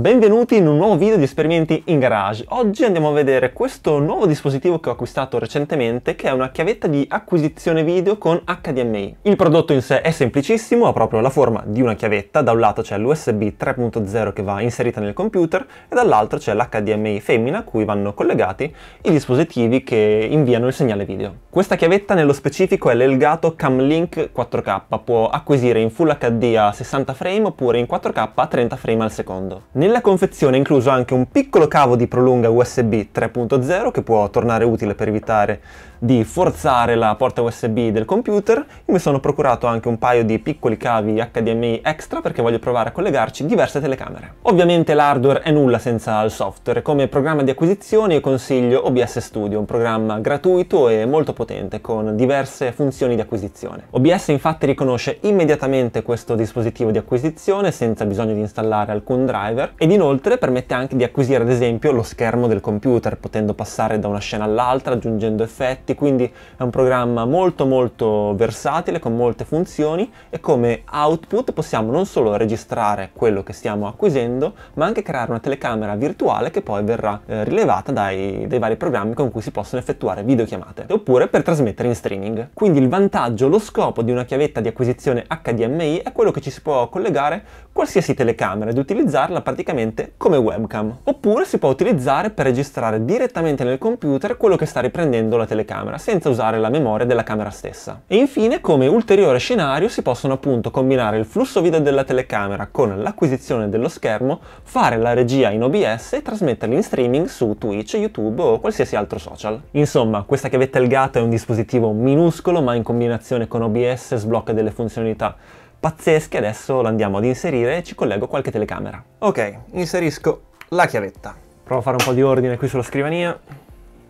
Benvenuti in un nuovo video di esperimenti in garage. Oggi andiamo a vedere questo nuovo dispositivo che ho acquistato recentemente che è una chiavetta di acquisizione video con HDMI. Il prodotto in sé è semplicissimo, ha proprio la forma di una chiavetta, da un lato c'è l'USB 3.0 che va inserita nel computer e dall'altro c'è l'HDMI femmina a cui vanno collegati i dispositivi che inviano il segnale video. Questa chiavetta nello specifico è l'Elgato Camlink 4K, può acquisire in Full HD a 60 frame oppure in 4K a 30 frame al secondo. Nella confezione è incluso anche un piccolo cavo di prolunga USB 3.0 che può tornare utile per evitare di forzare la porta USB del computer. Io mi sono procurato anche un paio di piccoli cavi HDMI extra perché voglio provare a collegarci diverse telecamere. Ovviamente l'hardware è nulla senza il software. Come programma di acquisizione io consiglio OBS Studio, un programma gratuito e molto potente con diverse funzioni di acquisizione. OBS infatti riconosce immediatamente questo dispositivo di acquisizione senza bisogno di installare alcun driver ed inoltre permette anche di acquisire ad esempio lo schermo del computer potendo passare da una scena all'altra aggiungendo effetti quindi è un programma molto molto versatile con molte funzioni e come output possiamo non solo registrare quello che stiamo acquisendo ma anche creare una telecamera virtuale che poi verrà eh, rilevata dai, dai vari programmi con cui si possono effettuare videochiamate oppure per trasmettere in streaming quindi il vantaggio lo scopo di una chiavetta di acquisizione HDMI è quello che ci si può collegare qualsiasi telecamera ed utilizzarla per automaticamente come webcam. Oppure si può utilizzare per registrare direttamente nel computer quello che sta riprendendo la telecamera, senza usare la memoria della camera stessa. E infine, come ulteriore scenario, si possono appunto combinare il flusso video della telecamera con l'acquisizione dello schermo, fare la regia in OBS e trasmetterli in streaming su Twitch, YouTube o qualsiasi altro social. Insomma, questa chiavetta il gato è un dispositivo minuscolo ma in combinazione con OBS sblocca delle funzionalità pazzesche, adesso lo andiamo ad inserire e ci collego qualche telecamera. Ok, inserisco la chiavetta. Provo a fare un po' di ordine qui sulla scrivania.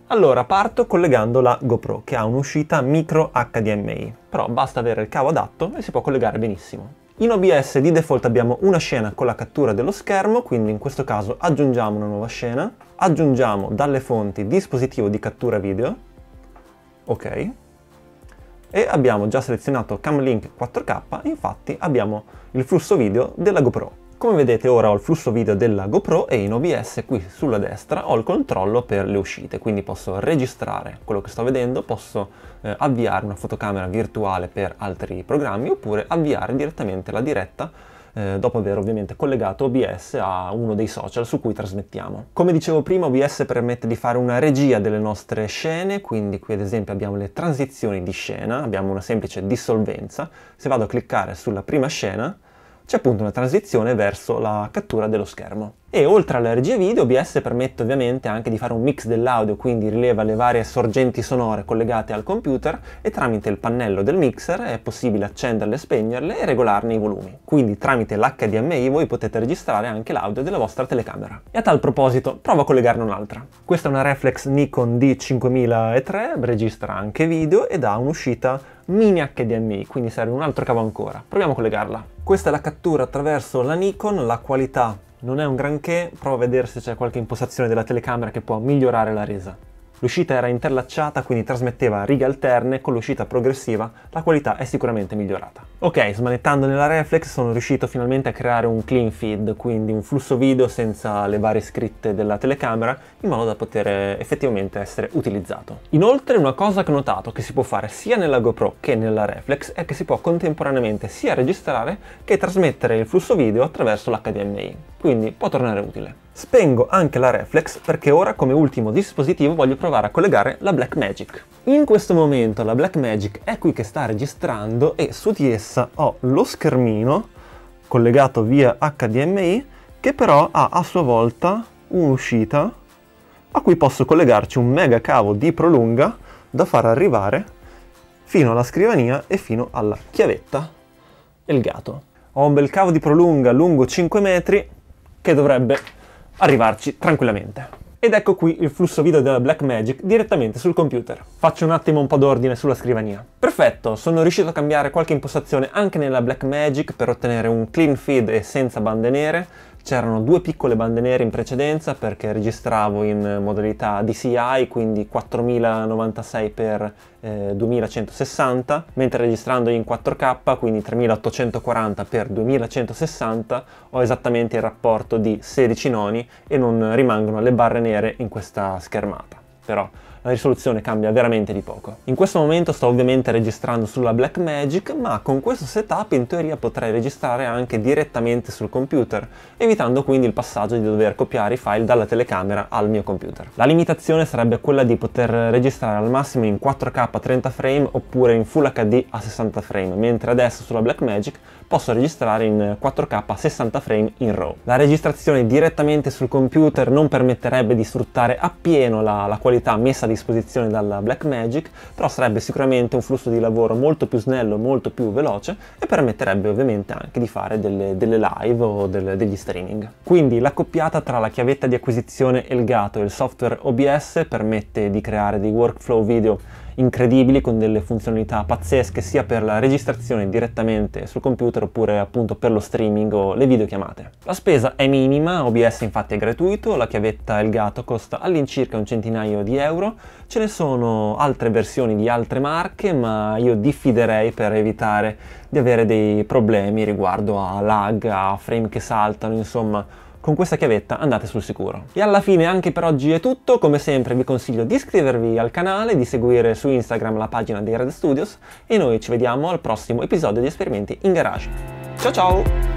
Allora, parto collegando la GoPro, che ha un'uscita micro HDMI, però basta avere il cavo adatto e si può collegare benissimo. In OBS di default abbiamo una scena con la cattura dello schermo, quindi in questo caso aggiungiamo una nuova scena, aggiungiamo dalle fonti dispositivo di cattura video, ok, e abbiamo già selezionato Cam Link 4K, infatti abbiamo il flusso video della GoPro. Come vedete ora ho il flusso video della GoPro e in OBS qui sulla destra ho il controllo per le uscite, quindi posso registrare quello che sto vedendo, posso eh, avviare una fotocamera virtuale per altri programmi oppure avviare direttamente la diretta eh, dopo aver ovviamente collegato OBS a uno dei social su cui trasmettiamo. Come dicevo prima OBS permette di fare una regia delle nostre scene, quindi qui ad esempio abbiamo le transizioni di scena, abbiamo una semplice dissolvenza, se vado a cliccare sulla prima scena c'è appunto una transizione verso la cattura dello schermo. E oltre alla regia video, OBS permette ovviamente anche di fare un mix dell'audio, quindi rileva le varie sorgenti sonore collegate al computer e tramite il pannello del mixer è possibile accenderle e spegnerle e regolarne i volumi. Quindi tramite l'HDMI voi potete registrare anche l'audio della vostra telecamera. E a tal proposito, provo a collegarne un'altra. Questa è una reflex Nikon D5003, registra anche video ed ha un'uscita mini HDMI, quindi serve un altro cavo ancora. Proviamo a collegarla. Questa è la cattura attraverso la Nikon, la qualità non è un granché, provo a vedere se c'è qualche impostazione della telecamera che può migliorare la resa. L'uscita era interlacciata, quindi trasmetteva righe alterne, con l'uscita progressiva la qualità è sicuramente migliorata. Ok, smanettando nella reflex sono riuscito finalmente a creare un clean feed, quindi un flusso video senza le varie scritte della telecamera, in modo da poter effettivamente essere utilizzato. Inoltre una cosa che ho notato che si può fare sia nella GoPro che nella reflex è che si può contemporaneamente sia registrare che trasmettere il flusso video attraverso l'HDMI, quindi può tornare utile. Spengo anche la Reflex perché ora come ultimo dispositivo voglio provare a collegare la Blackmagic. In questo momento la Blackmagic è qui che sta registrando e su di essa ho lo schermino collegato via HDMI che però ha a sua volta un'uscita a cui posso collegarci un mega cavo di prolunga da far arrivare fino alla scrivania e fino alla chiavetta e il gato. Ho un bel cavo di prolunga lungo 5 metri che dovrebbe arrivarci tranquillamente. Ed ecco qui il flusso video della Blackmagic direttamente sul computer. Faccio un attimo un po' d'ordine sulla scrivania. Perfetto, sono riuscito a cambiare qualche impostazione anche nella Blackmagic per ottenere un clean feed e senza bande nere, C'erano due piccole bande nere in precedenza perché registravo in modalità DCI, quindi 4096 x eh, 2160, mentre registrando in 4K, quindi 3840 x 2160, ho esattamente il rapporto di 16 noni e non rimangono le barre nere in questa schermata. Però la risoluzione cambia veramente di poco. In questo momento sto ovviamente registrando sulla Blackmagic, ma con questo setup in teoria potrei registrare anche direttamente sul computer, evitando quindi il passaggio di dover copiare i file dalla telecamera al mio computer. La limitazione sarebbe quella di poter registrare al massimo in 4K a 30 frame oppure in Full HD a 60 frame, mentre adesso sulla Blackmagic posso registrare in 4K a 60 frame in RAW. La registrazione direttamente sul computer non permetterebbe di sfruttare appieno la, la qualità messa disposizione dalla Blackmagic, però sarebbe sicuramente un flusso di lavoro molto più snello, molto più veloce e permetterebbe ovviamente anche di fare delle, delle live o delle, degli streaming. Quindi l'accoppiata tra la chiavetta di acquisizione Elgato e il software OBS permette di creare dei workflow video incredibili con delle funzionalità pazzesche sia per la registrazione direttamente sul computer oppure appunto per lo streaming o le videochiamate. La spesa è minima, OBS infatti è gratuito, la chiavetta e il gatto costa all'incirca un centinaio di euro, ce ne sono altre versioni di altre marche ma io diffiderei per evitare di avere dei problemi riguardo a lag, a frame che saltano, insomma con questa chiavetta andate sul sicuro. E alla fine anche per oggi è tutto, come sempre vi consiglio di iscrivervi al canale, di seguire su Instagram la pagina di Red Studios e noi ci vediamo al prossimo episodio di Esperimenti in Garage. Ciao ciao!